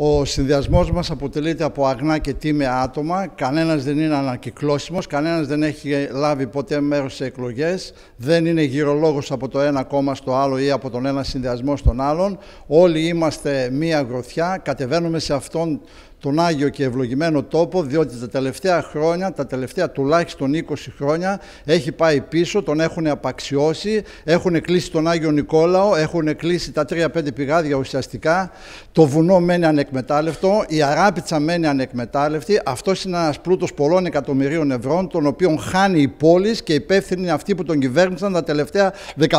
Ο συνδυασμός μας αποτελείται από αγνά και τίμια άτομα, κανένας δεν είναι ανακυκλώσιμος, κανένας δεν έχει λάβει ποτέ μέρος σε εκλογές, δεν είναι γυρολόγος από το ένα κόμμα στο άλλο ή από τον ένα συνδυασμό στον άλλον. Όλοι είμαστε μία γροθιά, κατεβαίνουμε σε αυτόν τον Άγιο και ευλογημένο τόπο, διότι τα τελευταία χρόνια, τα τελευταία τουλάχιστον 20 χρόνια, έχει πάει πίσω, τον έχουν απαξιώσει, έχουν κλείσει τον Άγιο Νικόλαο, έχουν κλείσει τα 3-5 πηγάδια ουσιαστικά, το βουνό μένει ανεκμετάλλευτο, η Αράπιτσα μένει ανεκμετάλλευτη. Αυτός είναι ένας πλούτος πολλών εκατομμυρίων ευρώ, τον οποίο χάνει η πόλη και υπεύθυνοι αυτοί που τον κυβέρνησαν τα τελευταία 15-20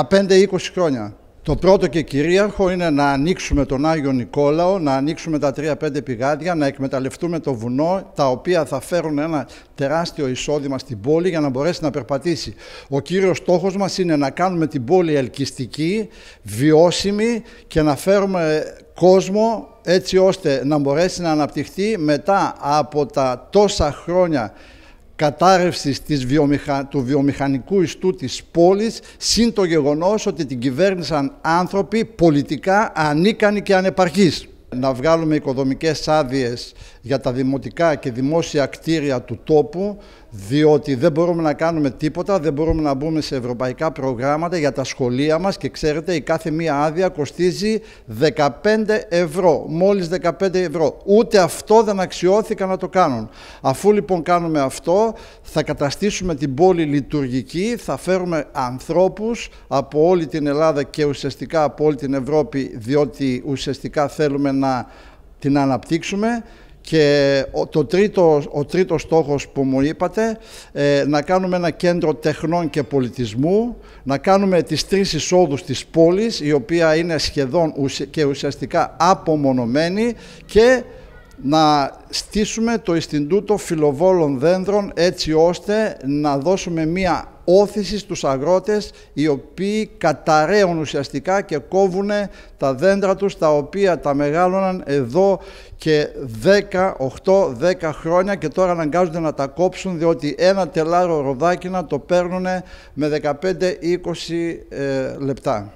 χρόνια. Το πρώτο και κυρίαρχο είναι να ανοίξουμε τον Άγιο Νικόλαο, να ανοίξουμε τα τρία-πέντε πηγάδια, να εκμεταλλευτούμε το βουνό, τα οποία θα φέρουν ένα τεράστιο εισόδημα στην πόλη για να μπορέσει να περπατήσει. Ο κύριος στόχος μας είναι να κάνουμε την πόλη ελκυστική, βιώσιμη και να φέρουμε κόσμο έτσι ώστε να μπορέσει να αναπτυχθεί μετά από τα τόσα χρόνια κατάρρευσης της του βιομηχανικού ιστού της πόλης, σύν το γεγονός ότι την κυβέρνησαν άνθρωποι πολιτικά ανίκανοι και ανεπαρκείς να βγάλουμε οικοδομικές άδειες για τα δημοτικά και δημόσια κτίρια του τόπου, διότι δεν μπορούμε να κάνουμε τίποτα, δεν μπορούμε να μπούμε σε ευρωπαϊκά προγράμματα για τα σχολεία μας και ξέρετε η κάθε μία άδεια κοστίζει 15 ευρώ, μόλις 15 ευρώ. Ούτε αυτό δεν αξιώθηκα να το κάνουν. Αφού λοιπόν κάνουμε αυτό, θα καταστήσουμε την πόλη λειτουργική, θα φέρουμε ανθρώπους από όλη την Ελλάδα και ουσιαστικά από όλη την Ευρώπη, διότι ουσιαστικά θέλουμε να την αναπτύξουμε και το τρίτο, ο τρίτος στόχος που μου είπατε, ε, να κάνουμε ένα κέντρο τεχνών και πολιτισμού, να κάνουμε τις τρεις εισόδους της πόλης, η οποία είναι σχεδόν και ουσιαστικά απομονωμένη και να στήσουμε το Ιστιντούτο Φιλοβόλων Δέντρων έτσι ώστε να δώσουμε μία όθησης στους αγρότες οι οποίοι καταραίουν ουσιαστικά και κόβουν τα δέντρα τους τα οποία τα μεγάλωναν εδώ και 10, 8, 10 χρόνια και τώρα αναγκάζονται να τα κόψουν διότι ένα τελάρο ροδάκινα το παίρνουν με 15-20 ε, λεπτά.